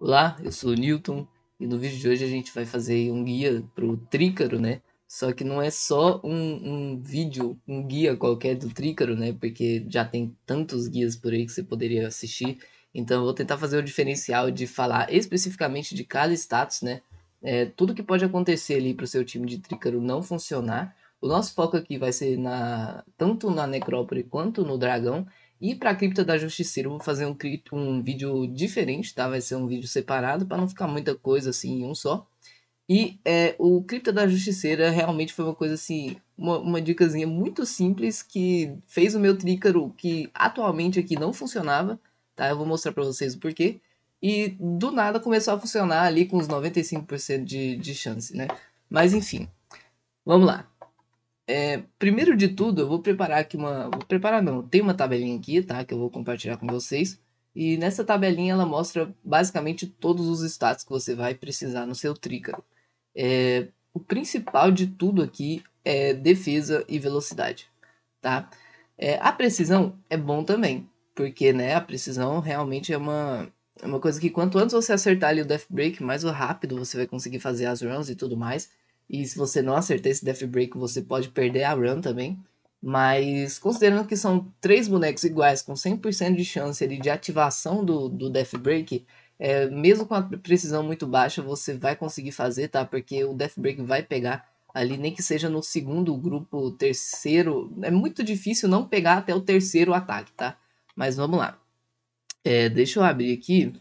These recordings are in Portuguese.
Olá, eu sou o Newton e no vídeo de hoje a gente vai fazer um guia para o Trícaro, né? Só que não é só um, um, vídeo, um guia qualquer do Trícaro, né? Porque já tem tantos guias por aí que você poderia assistir. Então eu vou tentar fazer o diferencial de falar especificamente de cada status, né? É, tudo que pode acontecer ali para o seu time de Trícaro não funcionar. O nosso foco aqui vai ser na tanto na Necrópole quanto no Dragão. E para a cripta da Justiceira eu vou fazer um, um vídeo diferente, tá? Vai ser um vídeo separado para não ficar muita coisa assim em um só. E é, o cripta da Justiceira realmente foi uma coisa assim, uma, uma dicasinha muito simples que fez o meu trícaro que atualmente aqui não funcionava, tá? Eu vou mostrar para vocês o porquê. E do nada começou a funcionar ali com uns 95% de, de chance, né? Mas enfim, vamos lá. É, primeiro de tudo, eu vou preparar aqui uma. Vou preparar não, tem uma tabelinha aqui, tá? Que eu vou compartilhar com vocês. E nessa tabelinha ela mostra basicamente todos os status que você vai precisar no seu trícaro. É, o principal de tudo aqui é defesa e velocidade, tá? É, a precisão é bom também, porque né, a precisão realmente é uma, é uma coisa que quanto antes você acertar ali o death break, mais rápido você vai conseguir fazer as runs e tudo mais. E se você não acertar esse Death Break, você pode perder a run também. Mas considerando que são três bonecos iguais com 100% de chance ali, de ativação do, do Death Break, é, mesmo com a precisão muito baixa, você vai conseguir fazer, tá? Porque o Death Break vai pegar ali, nem que seja no segundo grupo, terceiro. É muito difícil não pegar até o terceiro ataque, tá? Mas vamos lá. É, deixa eu abrir aqui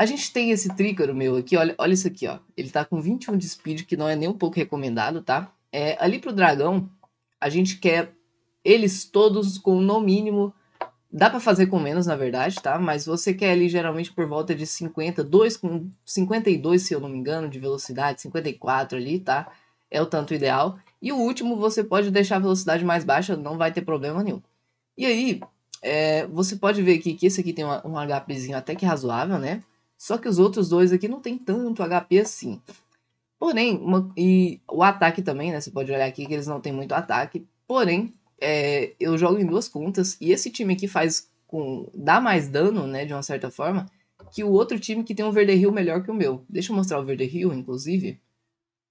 A gente tem esse Trícaro meu aqui, olha, olha isso aqui, ó. Ele tá com 21 de speed, que não é nem um pouco recomendado, tá? É, ali pro dragão, a gente quer eles todos com no mínimo... Dá para fazer com menos, na verdade, tá? Mas você quer ali geralmente por volta de 50, 2 com 52, se eu não me engano, de velocidade, 54 ali, tá? É o tanto ideal. E o último você pode deixar a velocidade mais baixa, não vai ter problema nenhum. E aí, é, você pode ver aqui que esse aqui tem uma, um HPzinho até que razoável, né? Só que os outros dois aqui não tem tanto HP assim. Porém, uma, e o ataque também, né? Você pode olhar aqui que eles não têm muito ataque. Porém, é, eu jogo em duas contas e esse time aqui faz com dá mais dano, né, de uma certa forma, que o outro time que tem um Verde Hill melhor que o meu. Deixa eu mostrar o Verde Hill, inclusive.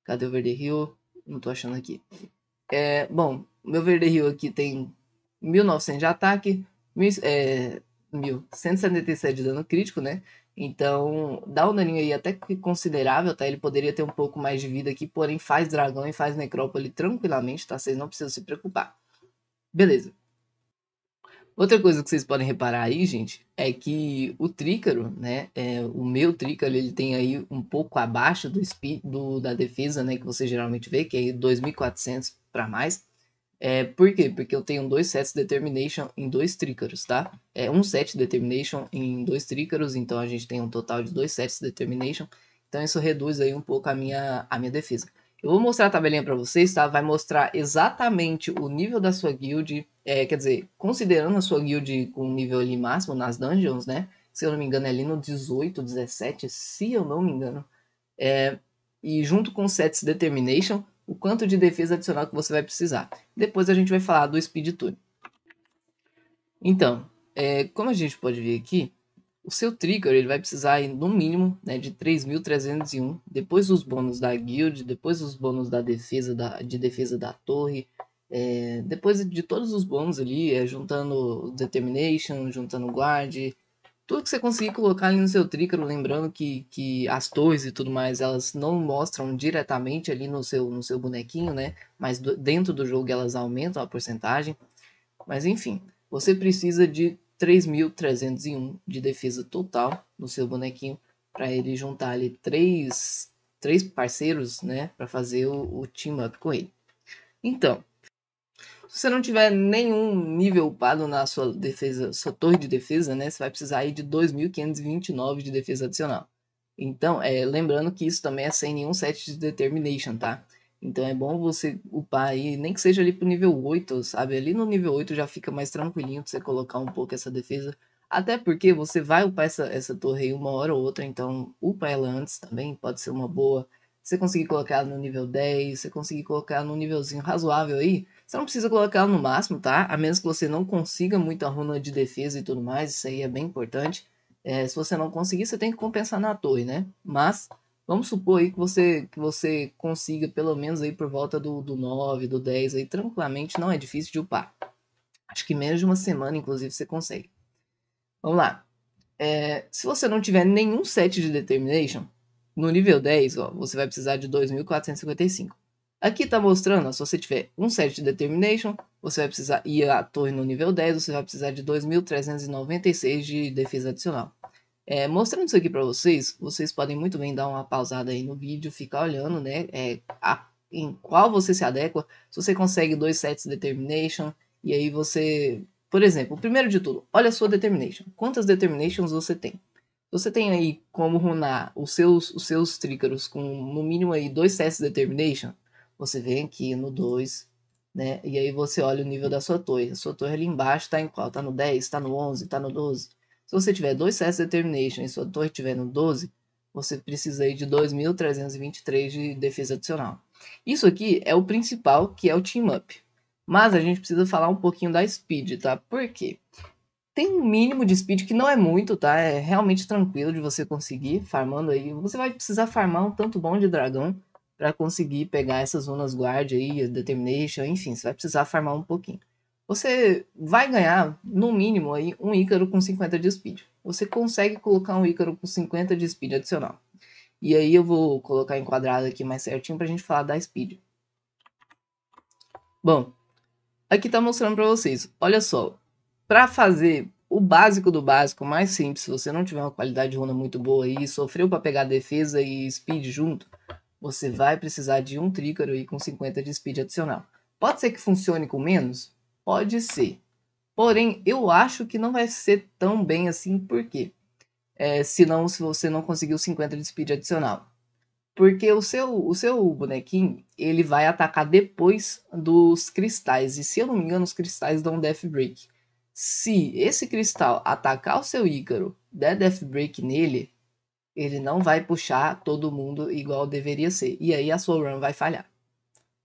Cadê o Verde Hill? Não tô achando aqui. É, bom, meu Verde Hill aqui tem 1900 de ataque, 1000, é, 1177 de dano crítico, né? Então, dá um daninho aí até que considerável, tá? Ele poderia ter um pouco mais de vida aqui, porém faz dragão e faz necrópole tranquilamente, tá? Vocês não precisam se preocupar. Beleza. Outra coisa que vocês podem reparar aí, gente, é que o Trícaro, né? É, o meu Trícaro, ele tem aí um pouco abaixo do, do da defesa, né? Que você geralmente vê, que é 2.400 para mais. É, por quê? Porque eu tenho dois sets Determination em dois trícaros, tá? É um set Determination em dois trícaros, então a gente tem um total de dois sets Determination. Então isso reduz aí um pouco a minha, a minha defesa. Eu vou mostrar a tabelinha para vocês, tá? Vai mostrar exatamente o nível da sua guild, é, quer dizer, considerando a sua guild com um nível ali máximo nas dungeons, né? Se eu não me engano é ali no 18, 17, se eu não me engano. É, e junto com sets Determination, o quanto de defesa adicional que você vai precisar. Depois a gente vai falar do speed tune. Então, é, como a gente pode ver aqui, o seu trigger ele vai precisar no mínimo né, de 3.301, depois dos bônus da guild, depois dos bônus da defesa da, de defesa da torre, é, depois de todos os bônus ali, é, juntando determination, juntando guard, tudo que você conseguir colocar ali no seu trícaro, lembrando que, que as torres e tudo mais, elas não mostram diretamente ali no seu, no seu bonequinho, né? Mas do, dentro do jogo elas aumentam a porcentagem. Mas enfim, você precisa de 3.301 de defesa total no seu bonequinho para ele juntar ali três, três parceiros, né? Para fazer o, o team up com ele. Então, se você não tiver nenhum nível upado na sua defesa, sua torre de defesa, né? Você vai precisar aí de 2.529 de defesa adicional. Então, é, lembrando que isso também é sem nenhum set de determination, tá? Então é bom você upar aí, nem que seja ali pro nível 8, sabe? Ali no nível 8 já fica mais tranquilinho pra você colocar um pouco essa defesa. Até porque você vai upar essa, essa torre aí uma hora ou outra, então upa ela antes também, pode ser uma boa você conseguir colocar no nível 10, você conseguir colocar no nívelzinho razoável aí, você não precisa colocar no máximo, tá? A menos que você não consiga muita runa de defesa e tudo mais, isso aí é bem importante. É, se você não conseguir, você tem que compensar na torre, né? Mas vamos supor aí que você, que você consiga pelo menos aí por volta do, do 9, do 10 aí, tranquilamente, não é difícil de upar. Acho que menos de uma semana, inclusive, você consegue. Vamos lá. É, se você não tiver nenhum set de Determination, no nível 10, ó, você vai precisar de 2.455. Aqui está mostrando, ó, se você tiver um set de Determination, você vai precisar ir à torre no nível 10, você vai precisar de 2.396 de defesa adicional. É, mostrando isso aqui para vocês, vocês podem muito bem dar uma pausada aí no vídeo, ficar olhando, né, é, a, em qual você se adequa, se você consegue dois sets de Determination, e aí você... Por exemplo, primeiro de tudo, olha a sua Determination. Quantas Determinations você tem? Você tem aí como runar os seus, os seus trícaros com no mínimo aí dois CS Determination. Você vem aqui no 2, né? E aí você olha o nível da sua torre. A sua torre ali embaixo está em qual? Está no 10, está no 11, está no 12. Se você tiver dois CS Determination e sua torre estiver no 12, você precisa aí de 2.323 de defesa adicional. Isso aqui é o principal, que é o team up. Mas a gente precisa falar um pouquinho da speed, tá? Por quê? tem um mínimo de speed que não é muito, tá? É realmente tranquilo de você conseguir farmando aí. Você vai precisar farmar um tanto bom de dragão para conseguir pegar essas zonas guard aí, determination, enfim, você vai precisar farmar um pouquinho. Você vai ganhar no mínimo aí um Ícaro com 50 de speed. Você consegue colocar um Ícaro com 50 de speed adicional. E aí eu vou colocar enquadrado aqui mais certinho para a gente falar da speed. Bom, aqui está mostrando para vocês. Olha só, para fazer o básico do básico, mais simples, se você não tiver uma qualidade de runa muito boa e sofreu para pegar defesa e speed junto, você vai precisar de um trícaro aí com 50 de speed adicional. Pode ser que funcione com menos? Pode ser. Porém, eu acho que não vai ser tão bem assim, por quê? É, não, se você não conseguiu 50 de speed adicional. Porque o seu, o seu bonequinho, ele vai atacar depois dos cristais. E se eu não me engano, os cristais dão death break. Se esse cristal atacar o seu Ícaro, der Death Break nele, ele não vai puxar todo mundo igual deveria ser. E aí a sua run vai falhar.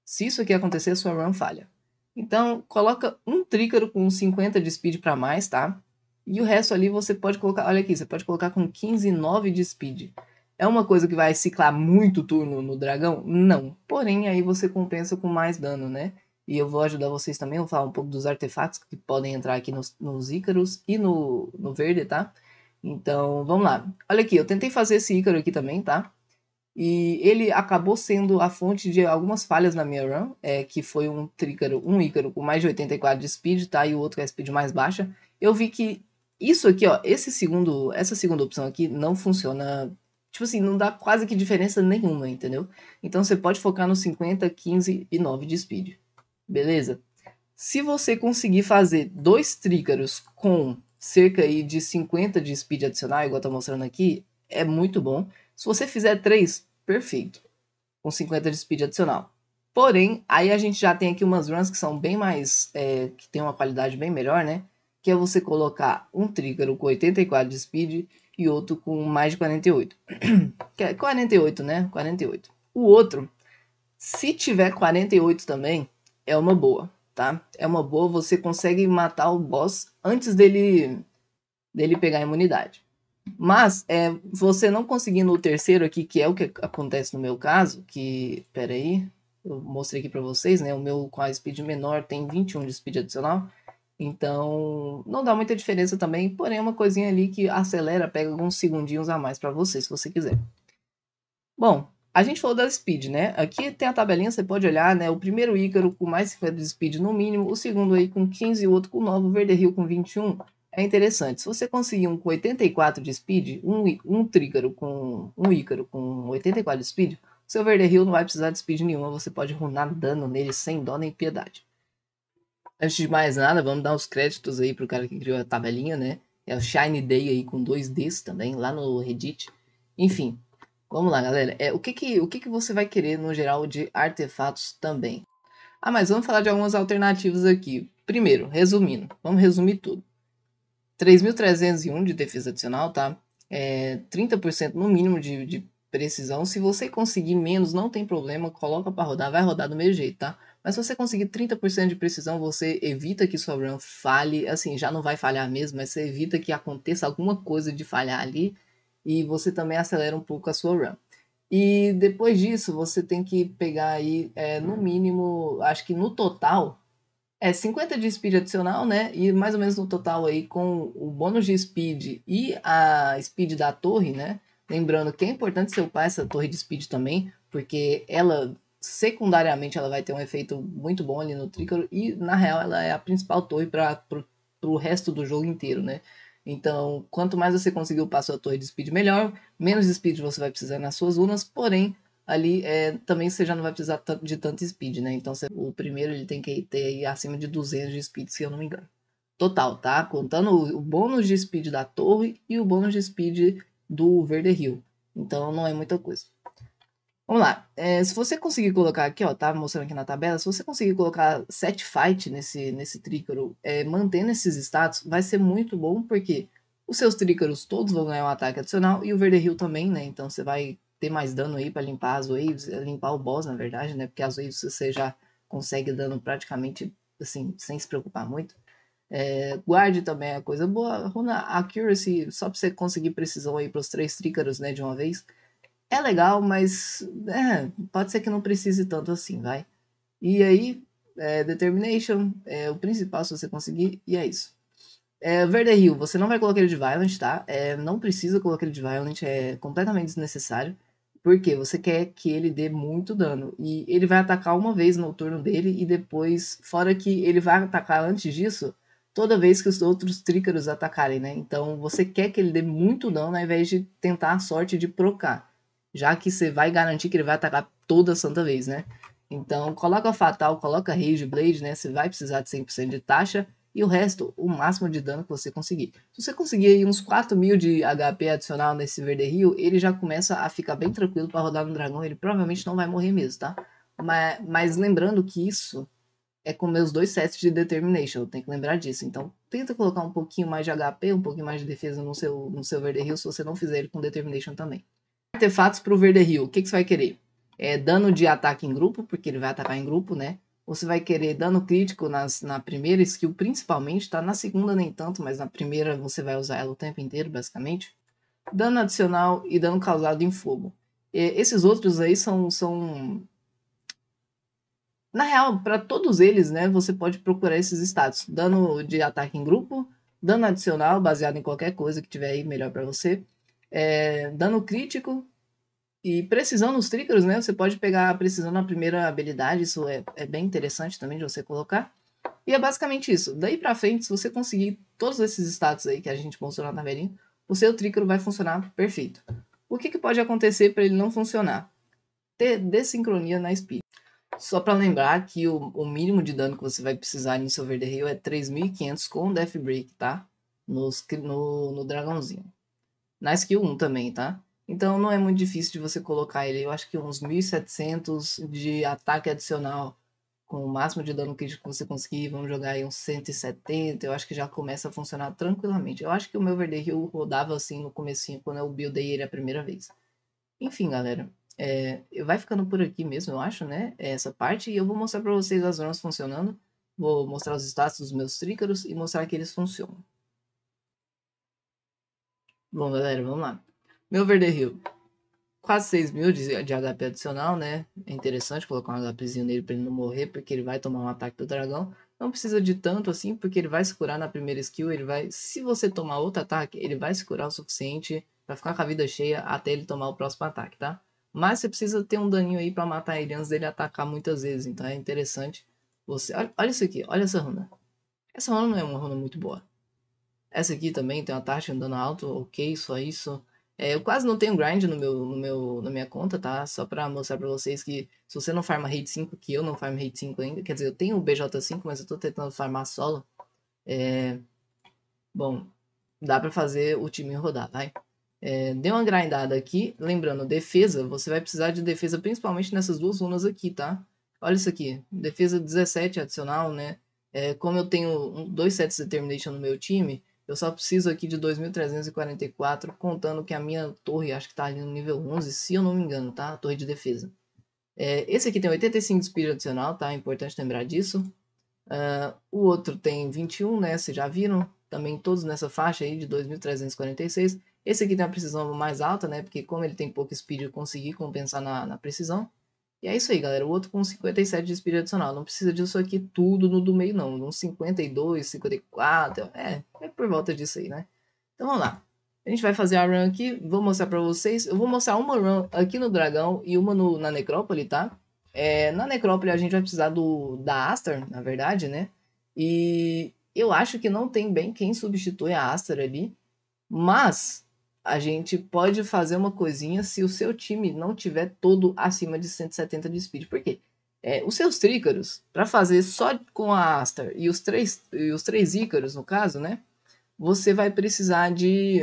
Se isso aqui acontecer, a sua run falha. Então, coloca um trícaro com 50 de speed para mais, tá? E o resto ali você pode colocar, olha aqui, você pode colocar com 15 9 de speed. É uma coisa que vai ciclar muito turno no dragão? Não. Porém, aí você compensa com mais dano, né? E eu vou ajudar vocês também, vou falar um pouco dos artefatos que podem entrar aqui nos, nos ícaros e no, no verde, tá? Então, vamos lá. Olha aqui, eu tentei fazer esse ícaro aqui também, tá? E ele acabou sendo a fonte de algumas falhas na minha run, é, que foi um trícaro, um ícaro com mais de 84 de speed, tá? E o outro com a speed mais baixa. Eu vi que isso aqui, ó, esse segundo, essa segunda opção aqui não funciona. Tipo assim, não dá quase que diferença nenhuma, entendeu? Então você pode focar nos 50, 15 e 9 de speed beleza? Se você conseguir fazer dois trícaros com cerca aí de 50 de speed adicional, igual tá mostrando aqui, é muito bom. Se você fizer três, perfeito, com 50 de speed adicional. Porém, aí a gente já tem aqui umas runs que são bem mais, é, que tem uma qualidade bem melhor, né? Que é você colocar um trícaro com 84 de speed e outro com mais de 48. 48, é né? 48. O outro, se tiver 48 também, é uma boa, tá? É uma boa, você consegue matar o boss antes dele, dele pegar a imunidade. Mas, é, você não conseguindo o terceiro aqui, que é o que acontece no meu caso, que, peraí, eu mostrei aqui para vocês, né? O meu com a speed menor tem 21 de speed adicional, então não dá muita diferença também, porém é uma coisinha ali que acelera, pega alguns segundinhos a mais para você, se você quiser. Bom, a gente falou da speed, né? Aqui tem a tabelinha, você pode olhar, né? O primeiro Ícaro com mais 50 de speed no mínimo, o segundo aí com 15, o outro com 9, o Verde Rio com 21. É interessante. Se você conseguir um com 84 de speed, um, um trígaro com um Ícaro com 84 de speed, seu Verde Rio não vai precisar de speed nenhuma, você pode runar dano nele sem dó nem piedade. Antes de mais nada, vamos dar os créditos aí pro cara que criou a tabelinha, né? É o Shine Day aí com dois Ds também, lá no Reddit. Enfim, Vamos lá, galera. É, o que, que, o que, que você vai querer no geral de artefatos também? Ah, mas vamos falar de algumas alternativas aqui. Primeiro, resumindo, vamos resumir tudo. 3.301 de defesa adicional, tá? É 30% no mínimo de, de precisão. Se você conseguir menos, não tem problema, coloca para rodar, vai rodar do mesmo jeito, tá? Mas se você conseguir 30% de precisão, você evita que sua run falhe, assim, já não vai falhar mesmo, mas você evita que aconteça alguma coisa de falhar ali e você também acelera um pouco a sua run. E depois disso, você tem que pegar aí, é, no mínimo, acho que no total, é 50 de speed adicional, né? E mais ou menos no total aí, com o bônus de speed e a speed da torre, né? Lembrando que é importante você upar essa torre de speed também, porque ela, secundariamente, ela vai ter um efeito muito bom ali no Trícaro. E, na real, ela é a principal torre para o resto do jogo inteiro, né? Então, quanto mais você conseguir o passo da torre de speed, melhor. Menos speed você vai precisar nas suas urnas, porém, ali é, também você já não vai precisar de tanto speed, né? Então, você, o primeiro ele tem que ter aí acima de 200 de speed, se eu não me engano. Total, tá? Contando o, o bônus de speed da torre e o bônus de speed do Verde Hill. Então, não é muita coisa. Vamos lá. É, se você conseguir colocar aqui, ó, tá mostrando aqui na tabela, se você conseguir colocar set fight nesse, nesse trícaro, é, mantendo esses status, vai ser muito bom, porque os seus trícaros todos vão ganhar um ataque adicional e o verde Hill também, né? Então você vai ter mais dano aí para limpar as waves, é, limpar o boss, na verdade, né? Porque as waves você já consegue dano praticamente assim, sem se preocupar muito. É, guarde também é coisa boa. Runa Accuracy, só para você conseguir precisão aí para os três trícaros, né, de uma vez é legal, mas é, pode ser que não precise tanto assim, vai. E aí, é, Determination é o principal se você conseguir, e é isso. É, Verde Hill, é você não vai colocar ele de Violent, tá? É, não precisa colocar ele de Violent, é completamente desnecessário. Porque você quer que ele dê muito dano. E ele vai atacar uma vez no turno dele, e depois, fora que ele vai atacar antes disso, toda vez que os outros trícaros atacarem, né? Então você quer que ele dê muito dano ao invés de tentar a sorte de procar já que você vai garantir que ele vai atacar toda a santa vez, né? Então, coloca Fatal, coloca Rage Blade, né? Você vai precisar de 100% de taxa e o resto, o máximo de dano que você conseguir. Se você conseguir aí uns 4 mil de HP adicional nesse Verde Rio, ele já começa a ficar bem tranquilo para rodar no dragão, ele provavelmente não vai morrer mesmo, tá? Mas, mas lembrando que isso é com meus dois sets de Determination, eu tenho que lembrar disso. Então, tenta colocar um pouquinho mais de HP, um pouquinho mais de defesa no seu, no seu Verde Rio, se você não fizer ele com Determination também artefatos para o Verde Rio. O que, que você vai querer? É dano de ataque em grupo, porque ele vai atacar em grupo, né? Ou você vai querer dano crítico nas, na primeira skill, principalmente, tá? Na segunda nem tanto, mas na primeira você vai usar ela o tempo inteiro, basicamente. Dano adicional e dano causado em fogo. E esses outros aí são, são na real, para todos eles, né, você pode procurar esses status. Dano de ataque em grupo, dano adicional baseado em qualquer coisa que tiver aí melhor para você, é, dano crítico e precisão nos trícaros, né? Você pode pegar a precisão na primeira habilidade, isso é, é bem interessante também de você colocar. E é basicamente isso. Daí pra frente, se você conseguir todos esses status aí que a gente mostrou na tabelinha, o seu trícaro vai funcionar perfeito. O que, que pode acontecer para ele não funcionar? Ter desincronia na speed. Só para lembrar que o, o, mínimo de dano que você vai precisar em Silver the Hill é 3.500 com Death Break, tá? Nos, no, no dragãozinho na skill 1 também, tá? Então não é muito difícil de você colocar ele, eu acho que uns 1700 de ataque adicional com o máximo de dano que você conseguir, vamos jogar aí uns 170, eu acho que já começa a funcionar tranquilamente. Eu acho que o meu Verde Hill rodava assim no comecinho, quando eu buildei ele a primeira vez. Enfim, galera, é, vai ficando por aqui mesmo, eu acho, né, é essa parte, e eu vou mostrar pra vocês as zonas funcionando, vou mostrar os status dos meus trícaros e mostrar que eles funcionam. Bom, galera, vamos lá. Meu Verde Rio Quase 6 mil de, de HP adicional, né? É interessante colocar um HPzinho nele para ele não morrer, porque ele vai tomar um ataque do dragão. Não precisa de tanto assim, porque ele vai se curar na primeira skill. Ele vai, se você tomar outro ataque, ele vai se curar o suficiente para ficar com a vida cheia até ele tomar o próximo ataque, tá? Mas você precisa ter um daninho aí para matar ele antes dele atacar muitas vezes. Então é interessante você. Olha, olha isso aqui, olha essa runa. Essa runa não é uma runa muito boa. Essa aqui também tem uma taxa andando alto, ok, só isso. É, eu quase não tenho grind no meu, no meu, na minha conta, tá? Só pra mostrar pra vocês que se você não farma raid 5, que eu não farmo raid 5 ainda, quer dizer, eu tenho o BJ5, mas eu tô tentando farmar solo. É... Bom, dá pra fazer o time rodar, vai? É, uma grindada aqui, lembrando, defesa, você vai precisar de defesa principalmente nessas duas runas aqui, tá? Olha isso aqui, defesa 17 adicional, né? É, como eu tenho um, dois sets de Determination no meu time, eu só preciso aqui de 2.344, contando que a minha torre, acho que está ali no nível 11, se eu não me engano, tá? A torre de defesa. É, esse aqui tem 85 de speed adicional, tá? É importante lembrar disso. Uh, o outro tem 21, né? Vocês já viram? Também todos nessa faixa aí de 2.346. Esse aqui tem a precisão mais alta, né? Porque como ele tem pouco speed, eu consegui compensar na, na precisão. E é isso aí, galera. O outro com 57 de speed adicional. Não precisa disso aqui tudo no do meio, não. Um 52, 54, é, é por volta disso aí, né? Então vamos lá. A gente vai fazer a run aqui, vou mostrar pra vocês. Eu vou mostrar uma run aqui no dragão e uma no, na necrópole, tá? É, na necrópole a gente vai precisar do, da Aster, na verdade, né? E eu acho que não tem bem quem substitui a Aster ali. Mas a gente pode fazer uma coisinha se o seu time não tiver todo acima de 170 de speed. Por quê? É, os seus trícaros, para fazer só com a Aster e os três, e os três ícaros, no caso, né? Você vai precisar de,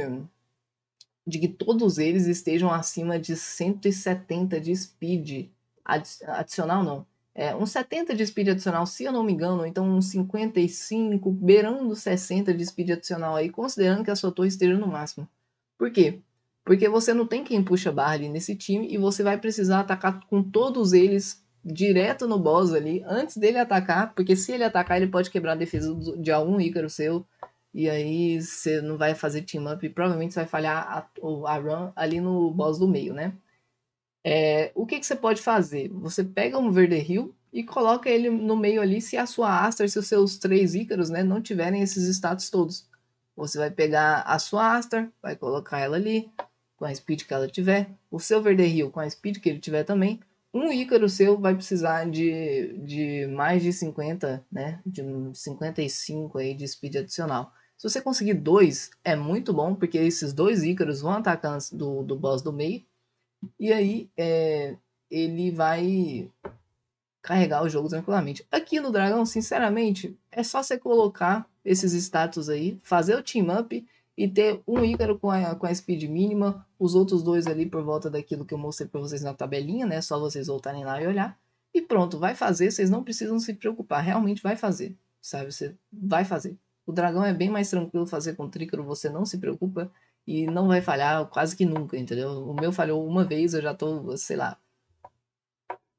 de que todos eles estejam acima de 170 de speed. Adicional não. É, um 70 de speed adicional, se eu não me engano, então um 55, beirando 60 de speed adicional aí, considerando que a sua torre esteja no máximo. Por quê? Porque você não tem quem puxa barra ali nesse time e você vai precisar atacar com todos eles direto no boss ali, antes dele atacar, porque se ele atacar, ele pode quebrar a defesa de algum Ícaro seu, e aí você não vai fazer team up e provavelmente você vai falhar a, a run ali no boss do meio, né? É, o que, que você pode fazer? Você pega um Verde Hill e coloca ele no meio ali se a sua Aster, se os seus três Ícaros né, não tiverem esses status todos. Você vai pegar a sua Aster, vai colocar ela ali, com a speed que ela tiver. O seu Verde Rio com a speed que ele tiver também. Um Ícaro seu vai precisar de, de mais de 50, né? De 55 aí de speed adicional. Se você conseguir dois, é muito bom, porque esses dois Ícaros vão atacar do, do boss do meio. E aí, é, ele vai carregar o jogo tranquilamente. Aqui no Dragão, sinceramente, é só você colocar esses status aí, fazer o team up e ter um Ícaro com a, com a speed mínima, os outros dois ali por volta daquilo que eu mostrei para vocês na tabelinha, né? Só vocês voltarem lá e olhar. E pronto, vai fazer, vocês não precisam se preocupar, realmente vai fazer, sabe? Você vai fazer. O dragão é bem mais tranquilo fazer com o trícaro, você não se preocupa e não vai falhar quase que nunca, entendeu? O meu falhou uma vez, eu já tô, sei lá,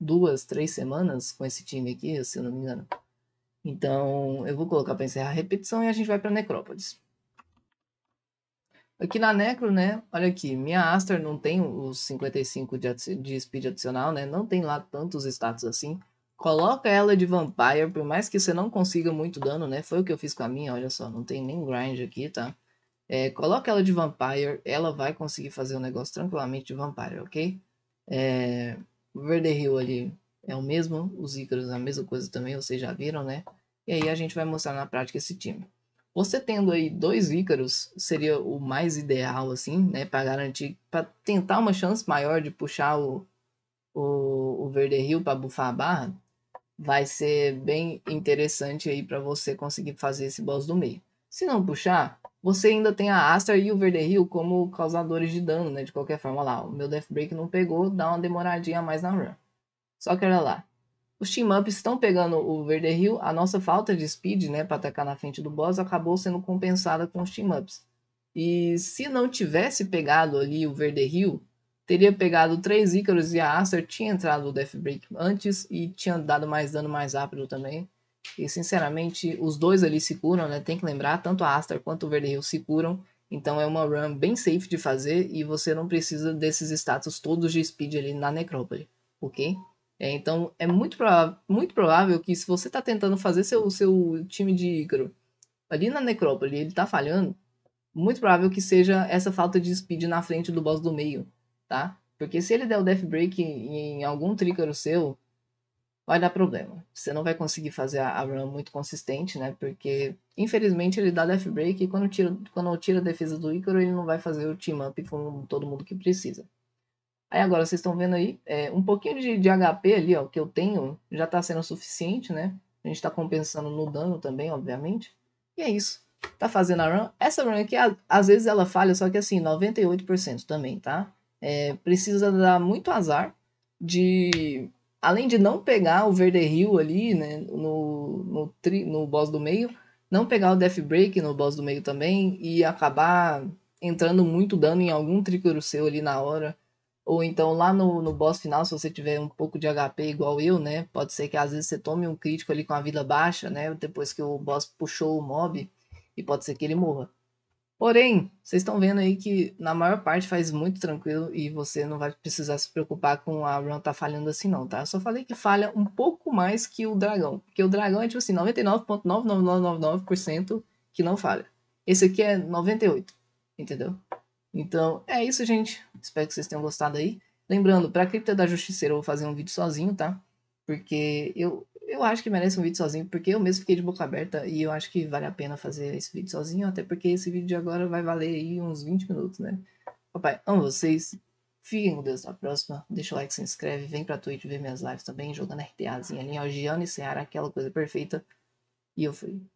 duas, três semanas com esse time aqui, se eu não me engano. Então, eu vou colocar para encerrar a repetição e a gente vai para Necrópolis. Aqui na Necro, né? Olha aqui, minha Aster não tem os 55 de, de speed adicional, né? Não tem lá tantos status assim. Coloca ela de Vampire, por mais que você não consiga muito dano, né? Foi o que eu fiz com a minha, olha só, não tem nem grind aqui, tá? É, coloca ela de Vampire, ela vai conseguir fazer o um negócio tranquilamente de Vampire, ok? É, o Verde rio ali é o mesmo, os Ícaros é a mesma coisa também, vocês já viram, né? E aí a gente vai mostrar na prática esse time. Você tendo aí dois Ícaros seria o mais ideal, assim, né? Para garantir, para tentar uma chance maior de puxar o, o, o Verde rio para bufar a barra, vai ser bem interessante aí para você conseguir fazer esse boss do meio. Se não puxar, você ainda tem a Aster e o Verde Hill como causadores de dano, né? De qualquer forma, lá, o meu Death Break não pegou, dá uma demoradinha a mais na run. Só que olha lá. Os team-ups estão pegando o Verde Hill. a nossa falta de speed, né, para atacar na frente do boss, acabou sendo compensada com os team-ups. E se não tivesse pegado ali o Verde Hill, teria pegado três Icarus e a Aster tinha entrado o Death Break antes e tinha dado mais dano mais rápido também. E sinceramente, os dois ali se curam, né? Tem que lembrar, tanto a Astar quanto o Hill se curam. Então é uma run bem safe de fazer e você não precisa desses status todos de speed ali na necrópole, ok? É, então é muito, prova muito provável que se você está tentando fazer seu, seu time de Ícaro ali na necrópole ele tá falhando, muito provável que seja essa falta de speed na frente do boss do meio, tá? Porque se ele der o death break em algum trícaro seu, vai dar problema. Você não vai conseguir fazer a, run muito consistente, né? Porque, infelizmente, ele dá death break e quando tira, quando tira a defesa do Ícaro, ele não vai fazer o team up com todo mundo que precisa. Aí agora, vocês estão vendo aí, é, um pouquinho de, de, HP ali, ó, que eu tenho, já tá sendo suficiente, né? A gente tá compensando no dano também, obviamente. E é isso. Tá fazendo a run. Essa run aqui, às vezes ela falha, só que assim, 98% também, tá? É, precisa dar muito azar de além de não pegar o Verderil ali, né, no, no, tri, no boss do meio, não pegar o Death Break no boss do meio também e acabar entrando muito dano em algum tricuro seu ali na hora. Ou então lá no, no boss final, se você tiver um pouco de HP igual eu, né? Pode ser que às vezes você tome um crítico ali com a vida baixa, né? Depois que o boss puxou o mob, e pode ser que ele morra. Porém, vocês estão vendo aí que na maior parte faz muito tranquilo e você não vai precisar se preocupar com a run tá falhando assim não, tá? Eu só falei que falha um pouco mais que o dragão, porque o dragão é tipo assim 99.99999% que não falha. Esse aqui é 98, entendeu? Então, é isso, gente. Espero que vocês tenham gostado aí. Lembrando, para a cripta da justiceira eu vou fazer um vídeo sozinho, tá? Porque eu eu acho que merece um vídeo sozinho, porque eu mesmo fiquei de boca aberta e eu acho que vale a pena fazer esse vídeo sozinho, até porque esse vídeo de agora vai valer aí uns 20 minutos, né? Papai, amo vocês. Fiquem com Deus na próxima. Deixa o like, se inscreve, vem pra Twitch ver minhas lives também, jogando RTAzinha ali, ó, Gianni Seara, aquela coisa perfeita. E eu fui.